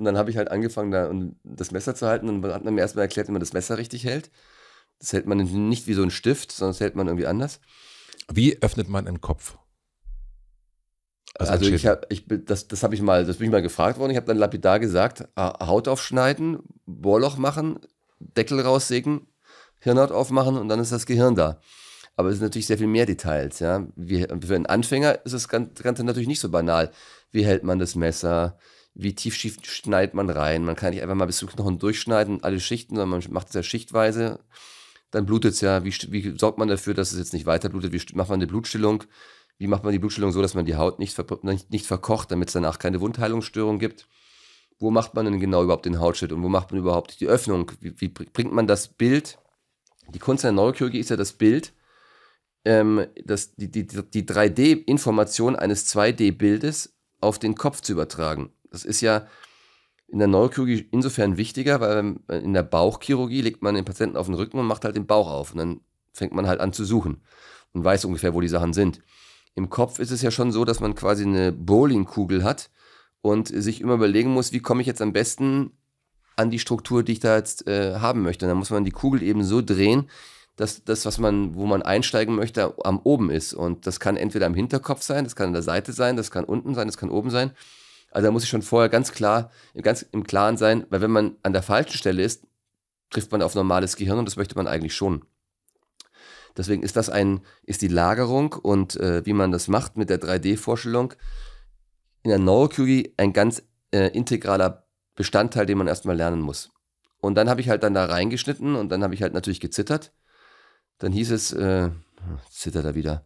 Und dann habe ich halt angefangen, da das Messer zu halten. Und man hat mir erstmal erklärt, wie man das Messer richtig hält. Das hält man nicht wie so ein Stift, sondern das hält man irgendwie anders. Wie öffnet man einen Kopf? Also, also ich habe, ich, das, das habe ich mal, das bin ich mal gefragt worden. Ich habe dann lapidar gesagt, ah, Haut aufschneiden, Bohrloch machen, Deckel raussägen, Hirnhaut aufmachen und dann ist das Gehirn da. Aber es sind natürlich sehr viel mehr Details. Ja? Wie, für einen Anfänger ist das Ganze natürlich nicht so banal. Wie hält man das Messer? wie tief schneidet man rein. Man kann nicht einfach mal bis zum Knochen durchschneiden alle Schichten, sondern man macht es ja schichtweise. Dann blutet es ja. Wie, wie, sorgt man dafür, dass es jetzt nicht weiter blutet? Wie macht man eine Blutstillung? Wie macht man die Blutstillung so, dass man die Haut nicht, ver nicht, nicht verkocht, damit es danach keine Wundheilungsstörung gibt? Wo macht man denn genau überhaupt den Hautschnitt und wo macht man überhaupt die Öffnung? Wie, wie bringt man das Bild? Die Kunst der Neurochirurgie ist ja das Bild, ähm, das, die, die, die 3D-Information eines 2D-Bildes auf den Kopf zu übertragen. Das ist ja in der Neurochirurgie insofern wichtiger, weil äh, in der Bauchchirurgie legt man den Patienten auf den Rücken und macht halt den Bauch auf. Und dann fängt man halt an zu suchen und weiß ungefähr, wo die Sachen sind. Im Kopf ist es ja schon so, dass man quasi eine Bowlingkugel hat und sich immer überlegen muss, wie komme ich jetzt am besten an die Struktur, die ich da jetzt äh, haben möchte. Und dann muss man die Kugel eben so drehen, dass das, was man, wo man einsteigen möchte, am oben ist. Und das kann entweder am Hinterkopf sein, das kann an der Seite sein, das kann unten sein, das kann oben sein. Also da muss ich schon vorher ganz klar, ganz im Klaren sein, weil wenn man an der falschen Stelle ist, trifft man auf normales Gehirn und das möchte man eigentlich schon. Deswegen ist das ein, ist die Lagerung und äh, wie man das macht mit der 3D-Vorstellung in der Neurochirurgie ein ganz äh, integraler Bestandteil, den man erstmal lernen muss. Und dann habe ich halt dann da reingeschnitten und dann habe ich halt natürlich gezittert. Dann hieß es, äh, zittert er wieder.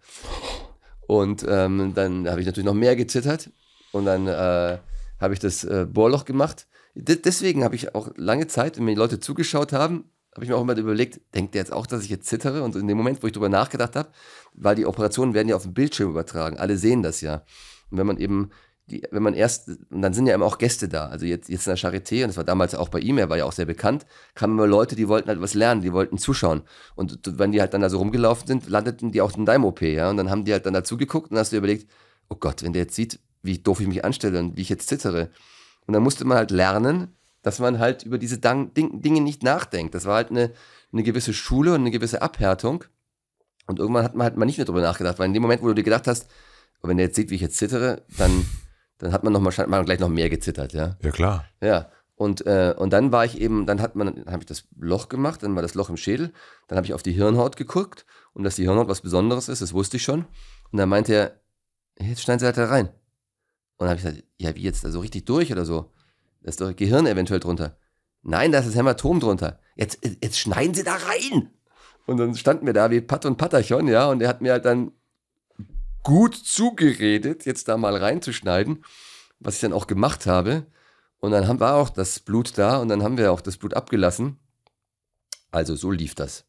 Und ähm, dann habe ich natürlich noch mehr gezittert. Und dann äh, habe ich das äh, Bohrloch gemacht. D deswegen habe ich auch lange Zeit, wenn mir die Leute zugeschaut haben, habe ich mir auch immer überlegt, denkt der jetzt auch, dass ich jetzt zittere? Und in dem Moment, wo ich darüber nachgedacht habe, weil die Operationen werden ja auf dem Bildschirm übertragen, alle sehen das ja. Und wenn man eben, die, wenn man erst, und dann sind ja immer auch Gäste da, also jetzt, jetzt in der Charité, und das war damals auch bei ihm, er war ja auch sehr bekannt, kamen immer Leute, die wollten halt was lernen, die wollten zuschauen. Und wenn die halt dann da so rumgelaufen sind, landeten die auch in deinem OP, ja. Und dann haben die halt dann dazugeguckt und hast du dir überlegt, oh Gott, wenn der jetzt sieht, wie doof ich mich anstelle und wie ich jetzt zittere. Und dann musste man halt lernen, dass man halt über diese Dinge nicht nachdenkt. Das war halt eine, eine gewisse Schule und eine gewisse Abhärtung. Und irgendwann hat man halt mal nicht mehr darüber nachgedacht, weil in dem Moment, wo du dir gedacht hast, oh, wenn der jetzt sieht, wie ich jetzt zittere, dann, dann hat man noch mal, man gleich noch mehr gezittert, ja. Ja, klar. Ja. Und, äh, und dann war ich eben, dann hat man, habe ich das Loch gemacht, dann war das Loch im Schädel, dann habe ich auf die Hirnhaut geguckt und dass die Hirnhaut was Besonderes ist, das wusste ich schon. Und dann meinte er, jetzt schneiden Sie halt da rein. Und dann habe ich gesagt, ja, wie jetzt? So also richtig durch oder so? Da ist doch Gehirn eventuell drunter. Nein, da ist das Hämatom drunter. Jetzt, jetzt schneiden sie da rein. Und dann standen wir da wie Pat und Patachon, ja, und er hat mir halt dann gut zugeredet, jetzt da mal reinzuschneiden, was ich dann auch gemacht habe. Und dann haben, war auch das Blut da und dann haben wir auch das Blut abgelassen. Also so lief das.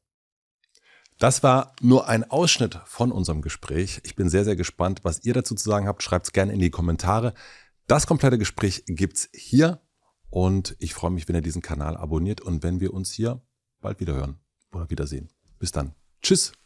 Das war nur ein Ausschnitt von unserem Gespräch. Ich bin sehr, sehr gespannt, was ihr dazu zu sagen habt. Schreibt es gerne in die Kommentare. Das komplette Gespräch gibt's hier und ich freue mich, wenn ihr diesen Kanal abonniert und wenn wir uns hier bald wieder hören oder wiedersehen. Bis dann. Tschüss.